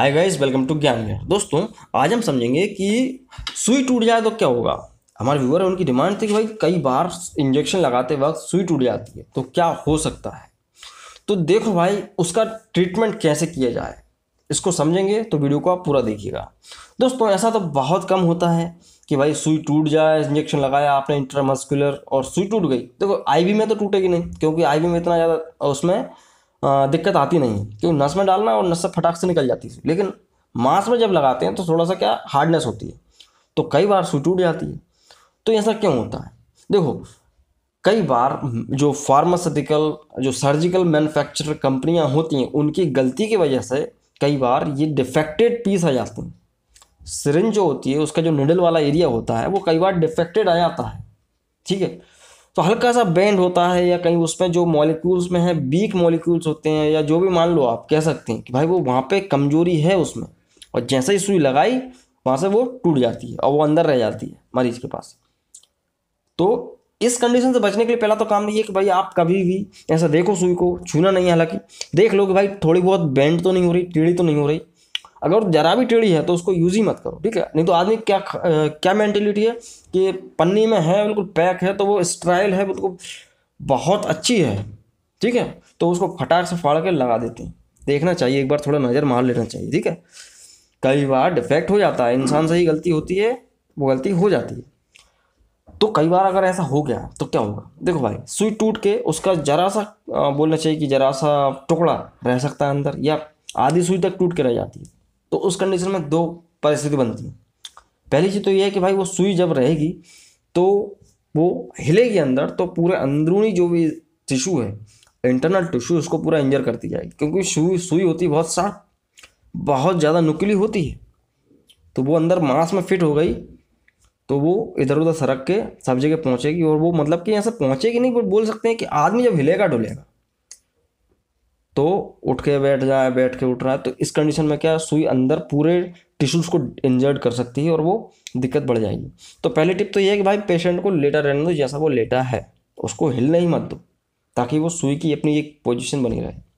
hi guys welcome to ज्ञान में दोस्तों आज हम समझेंगे कि सुई टूट जाए तो क्या होगा हमारे व्यूअर उनकी डिमांड थी कि भाई कई बार इंजेक्शन लगाते वक्त सुई टूट जाती है तो क्या हो सकता है तो देखो भाई उसका ट्रीटमेंट कैसे किया जाए इसको समझेंगे तो वीडियो को आप पूरा देखिएगा दोस्तों ऐसा तो बहुत कम होता है कि भाई सुई टूट जाए इंजेक्शन लगाया आपने इंटरमस्कुलर और सुई टूट गई देखो आईवी में तो टूटेगी नहीं क्योंकि आईवी में इतना ज़्यादा उसमें दिक्कत आती नहीं है क्योंकि नस में डालना और नस से फटाक से निकल जाती है लेकिन मांस में जब लगाते हैं तो थोड़ा सा क्या हार्डनेस होती है तो कई बार सुई टूट जाती है तो ऐसा क्यों होता है देखो कई बार जो फार्मास्यूटिकल जो सर्जिकल मैन्युफैक्चरर कंपनियां होती हैं उनकी गलती की वजह से कई बार ये डिफेक्टेड पीस आ जाते हैं सिरिंज जो होती है उसका जो निडल वाला एरिया होता है वो कई बार डिफेक्टेड आ जाता है ठीक है तो हल्का सा बेंड होता है या कहीं उसमें जो मॉलिक्यूल्स में है वीक मॉलिक्यूल्स होते हैं या जो भी मान लो आप कह सकते हैं कि भाई वो वहाँ पे कमजोरी है उसमें और जैसे ही सुई लगाई वहाँ से वो टूट जाती है और वो अंदर रह जाती है मरीज के पास तो इस कंडीशन से बचने के लिए पहला तो काम ये कि भाई आप कभी भी ऐसा देखो सुई को छूना नहीं हालांकि देख लो कि भाई थोड़ी बहुत बेंड तो नहीं हो रही टीढ़ी तो नहीं हो रही अगर जरा भी टेढ़ी है तो उसको यूज़ ही मत करो ठीक है नहीं तो आदमी क्या क्या मैंटेलिटी है कि पन्नी में है बिल्कुल पैक है तो वो स्ट्राइल है बिल्कुल बहुत अच्छी है ठीक है तो उसको फटाक से फाड़ के लगा देते हैं देखना चाहिए एक बार थोड़ा नज़र मार लेना चाहिए ठीक है कई बार डिफेक्ट हो जाता है इंसान से ही गलती होती है वो गलती हो जाती है तो कई बार अगर ऐसा हो गया तो क्या होगा देखो भाई सुई टूट के उसका जरा सा बोलना चाहिए कि जरा सा टुकड़ा रह सकता है अंदर या आधी सुई तक टूट के रह जाती है तो उस कंडीशन में दो परिस्थिति बनती है पहली चीज़ तो यह है कि भाई वो सुई जब रहेगी तो वो हिलेगी अंदर तो पूरे अंदरूनी जो भी टिशू है इंटरनल टिश्यू उसको पूरा इंजर करती जाएगी क्योंकि सुई सुई होती है बहुत साफ बहुत ज़्यादा नुकली होती है तो वो अंदर मांस में फिट हो गई तो वो इधर उधर सरक के सब जगह पहुँचेगी और वो मतलब कि यहाँ से पहुँचेगी नहीं बोल सकते हैं कि आदमी जब हिलेगा डुलेगा तो उठ के बैठ जाए बैठ के उठ रहा है तो इस कंडीशन में क्या सुई अंदर पूरे टिश्यूज को इंजर्ड कर सकती है और वो दिक्कत बढ़ जाएगी तो पहली टिप तो ये है कि भाई पेशेंट को लेटा रहने दो जैसा वो लेटा है उसको हिल ही मत दो ताकि वो सुई की अपनी एक पोजिशन बनी रहे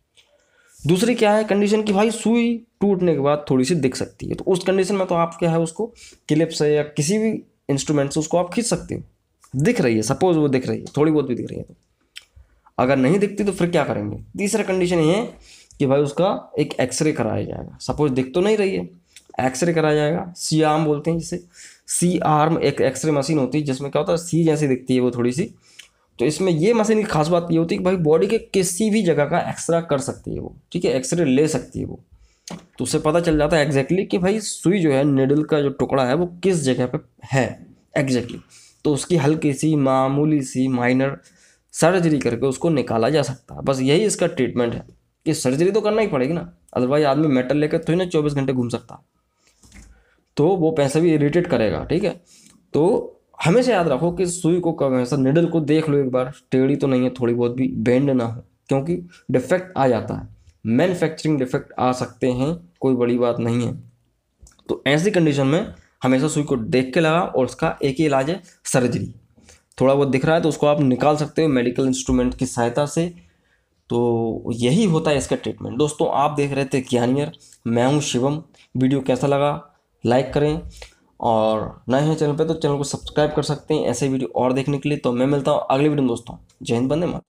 दूसरी क्या है कंडीशन की भाई सुई टूटने के बाद थोड़ी सी दिख सकती है तो उस कंडीशन में तो आप क्या है उसको क्लिप से या किसी भी इंस्ट्रूमेंट से उसको आप खींच सकते हो दिख रही है सपोज वो दिख रही है थोड़ी बहुत भी दिख रही है तो अगर नहीं दिखती तो फिर क्या करेंगे तीसरा कंडीशन ये है कि भाई उसका एक एक्सरे कराया जाएगा सपोज दिख तो नहीं रही है एक्सरे कराया जाएगा सी आर्म बोलते हैं जिसे सी आर्म एक एक्सरे मशीन होती है जिसमें क्या होता है सी जैसी दिखती है वो थोड़ी सी तो इसमें ये मशीन की खास बात ये होती है कि भाई बॉडी के किसी भी जगह का एक्सरे कर सकती है वो ठीक है एक्सरे ले सकती है वो तो उससे पता चल जाता है एग्जैक्टली कि भाई सुई जो है निडल का जो टुकड़ा है वो किस जगह पे है एग्जैक्टली तो उसकी हल्की सी मामूली सी माइनर सर्जरी करके उसको निकाला जा सकता है बस यही इसका ट्रीटमेंट है कि सर्जरी तो करना ही पड़ेगी ना अदरवाइज आदमी मेटल लेकर तो ही ना चौबीस घंटे घूम सकता तो वो पैसे भी इरीटेट करेगा ठीक है तो हमेशा याद रखो कि सुई को कब हमेशा निडल को देख लो एक बार टेढ़ी तो नहीं है थोड़ी बहुत भी बेंड ना हो क्योंकि डिफेक्ट आ जाता है मैन्युफैक्चरिंग डिफेक्ट आ सकते हैं कोई बड़ी बात नहीं है तो ऐसी कंडीशन में हमेशा सुई को देख के लगा और उसका एक ही इलाज है सर्जरी थोड़ा बहुत दिख रहा है तो उसको आप निकाल सकते हो मेडिकल इंस्ट्रूमेंट की सहायता से तो यही होता है इसका ट्रीटमेंट दोस्तों आप देख रहे थे ज्ञानियर मैं हूँ शिवम वीडियो कैसा लगा लाइक करें और नए हैं चैनल पे तो चैनल को सब्सक्राइब कर सकते हैं ऐसे वीडियो और देखने के लिए तो मैं मिलता हूँ अगले वीडियो में दोस्तों जय हिंद बंदे मत